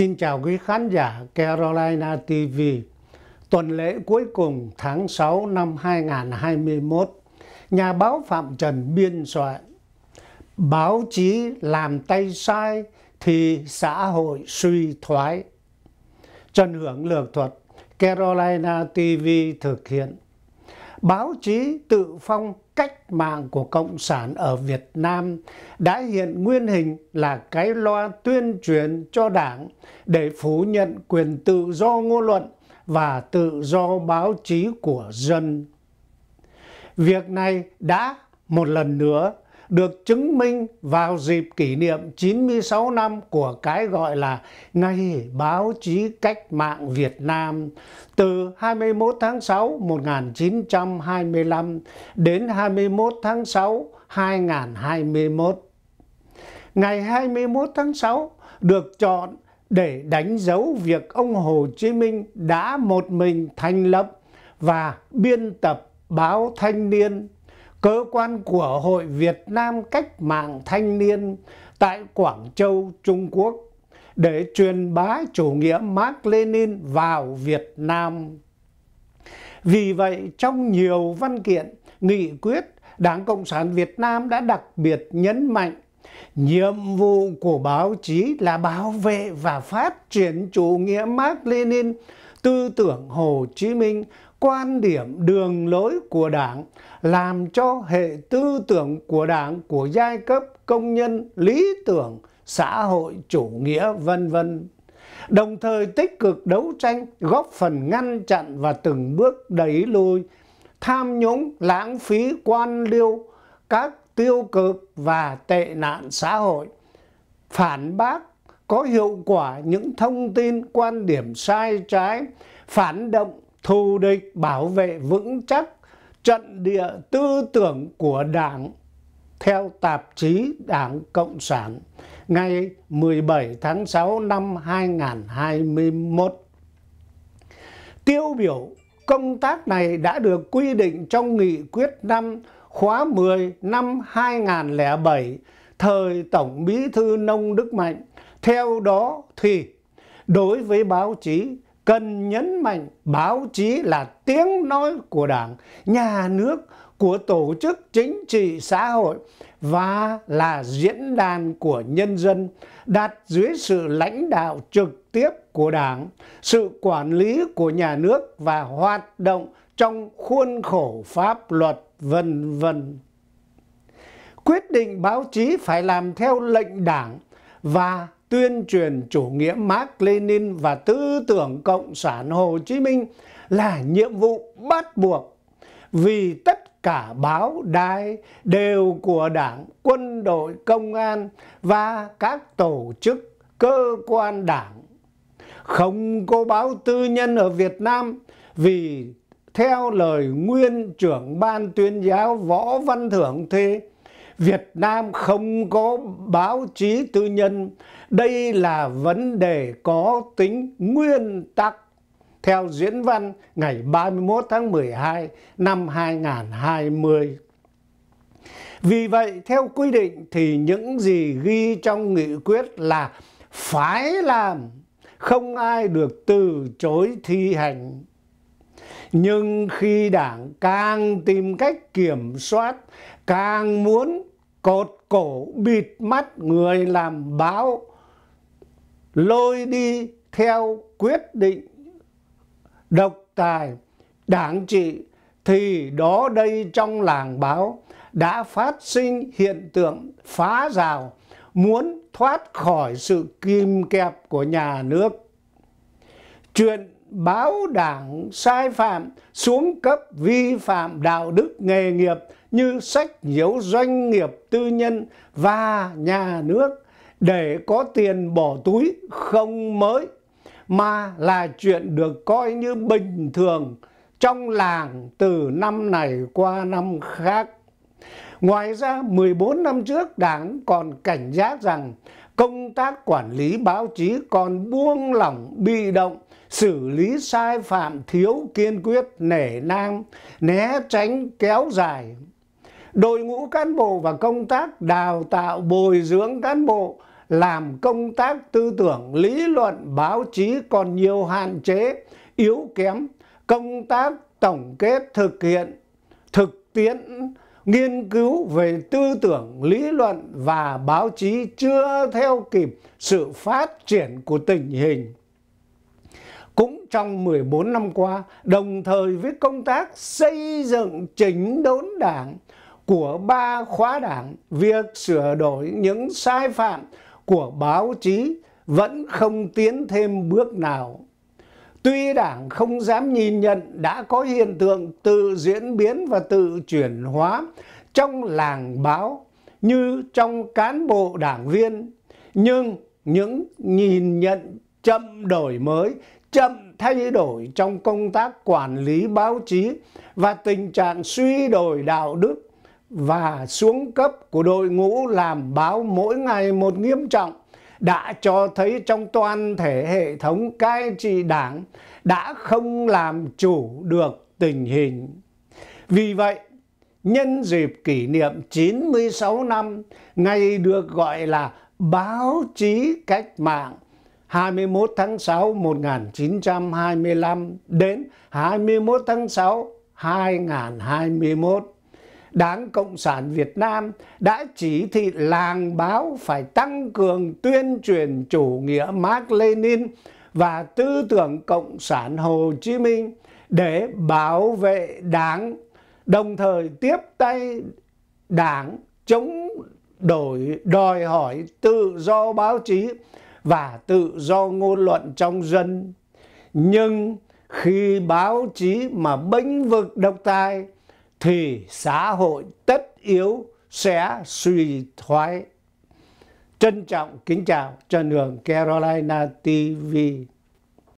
Xin chào quý khán giả Carolina TV. Tuần lễ cuối cùng tháng 6 năm 2021, nhà báo Phạm Trần biên soạn Báo chí làm tay sai thì xã hội suy thoái. Trần Hưởng Lược Thuật, Carolina TV thực hiện. Báo chí tự phong cách mạng của Cộng sản ở Việt Nam đã hiện nguyên hình là cái loa tuyên truyền cho đảng để phủ nhận quyền tự do ngôn luận và tự do báo chí của dân. Việc này đã một lần nữa được chứng minh vào dịp kỷ niệm 96 năm của cái gọi là Ngày Báo chí Cách mạng Việt Nam từ 21 tháng 6 1925 đến 21 tháng 6 2021. Ngày 21 tháng 6 được chọn để đánh dấu việc ông Hồ Chí Minh đã một mình thành lập và biên tập báo Thanh niên cơ quan của Hội Việt Nam Cách mạng Thanh niên tại Quảng Châu, Trung Quốc để truyền bá chủ nghĩa Mark Lenin vào Việt Nam. Vì vậy, trong nhiều văn kiện, nghị quyết, Đảng Cộng sản Việt Nam đã đặc biệt nhấn mạnh nhiệm vụ của báo chí là bảo vệ và phát triển chủ nghĩa Mark Lenin tư tưởng Hồ Chí Minh, quan điểm đường lối của Đảng làm cho hệ tư tưởng của Đảng của giai cấp công nhân lý tưởng xã hội chủ nghĩa vân vân. Đồng thời tích cực đấu tranh góp phần ngăn chặn và từng bước đẩy lùi tham nhũng, lãng phí quan liêu, các tiêu cực và tệ nạn xã hội. Phản bác có hiệu quả những thông tin quan điểm sai trái, phản động, thù địch, bảo vệ vững chắc trận địa tư tưởng của Đảng theo tạp chí Đảng Cộng sản ngày 17 tháng 6 năm 2021. Tiêu biểu công tác này đã được quy định trong nghị quyết năm khóa 10 năm 2007 thời Tổng Bí thư Nông Đức Mạnh theo đó thì đối với báo chí cần nhấn mạnh báo chí là tiếng nói của đảng, nhà nước, của tổ chức chính trị xã hội và là diễn đàn của nhân dân đặt dưới sự lãnh đạo trực tiếp của đảng, sự quản lý của nhà nước và hoạt động trong khuôn khổ pháp luật vân vân. Quyết định báo chí phải làm theo lệnh đảng và tuyên truyền chủ nghĩa Mark Lenin và tư tưởng Cộng sản Hồ Chí Minh là nhiệm vụ bắt buộc vì tất cả báo đài đều của đảng, quân đội, công an và các tổ chức, cơ quan đảng. Không có báo tư nhân ở Việt Nam vì theo lời nguyên trưởng ban tuyên giáo Võ Văn Thưởng thế Việt Nam không có báo chí tư nhân. Đây là vấn đề có tính nguyên tắc theo diễn văn ngày 31 tháng 12 năm 2020. Vì vậy, theo quy định thì những gì ghi trong nghị quyết là phải làm, không ai được từ chối thi hành. Nhưng khi đảng càng tìm cách kiểm soát, càng muốn cột cổ bịt mắt người làm báo lôi đi theo quyết định độc tài đảng trị thì đó đây trong làng báo đã phát sinh hiện tượng phá rào muốn thoát khỏi sự kìm kẹp của nhà nước. Chuyện báo đảng sai phạm xuống cấp vi phạm đạo đức nghề nghiệp như sách nhiễu doanh nghiệp tư nhân và nhà nước để có tiền bỏ túi không mới mà là chuyện được coi như bình thường trong làng từ năm này qua năm khác. Ngoài ra 14 năm trước đảng còn cảnh giác rằng công tác quản lý báo chí còn buông lỏng bị động xử lý sai phạm thiếu kiên quyết nể nang né tránh kéo dài đội ngũ cán bộ và công tác đào tạo bồi dưỡng cán bộ làm công tác tư tưởng lý luận báo chí còn nhiều hạn chế yếu kém công tác tổng kết thực hiện thực tiễn nghiên cứu về tư tưởng lý luận và báo chí chưa theo kịp sự phát triển của tình hình cũng trong 14 năm qua, đồng thời với công tác xây dựng chỉnh đốn đảng, của ba khóa đảng, việc sửa đổi những sai phạm của báo chí vẫn không tiến thêm bước nào. Tuy đảng không dám nhìn nhận đã có hiện tượng tự diễn biến và tự chuyển hóa trong làng báo như trong cán bộ đảng viên, nhưng những nhìn nhận chậm đổi mới, chậm thay đổi trong công tác quản lý báo chí và tình trạng suy đổi đạo đức và xuống cấp của đội ngũ làm báo mỗi ngày một nghiêm trọng đã cho thấy trong toàn thể hệ thống cai trị đảng đã không làm chủ được tình hình. Vì vậy, nhân dịp kỷ niệm 96 năm ngày được gọi là báo chí cách mạng 21 tháng 6 1925 đến 21 tháng 6 2021. Đảng Cộng sản Việt Nam đã chỉ thị làng báo phải tăng cường tuyên truyền chủ nghĩa Mark Lenin và tư tưởng Cộng sản Hồ Chí Minh để bảo vệ đảng, đồng thời tiếp tay đảng chống đổi đòi hỏi tự do báo chí và tự do ngôn luận trong dân. Nhưng khi báo chí mà bênh vực độc tài thì xã hội tất yếu sẽ suy thoái. Trân trọng kính chào Trần Hưởng Carolina TV.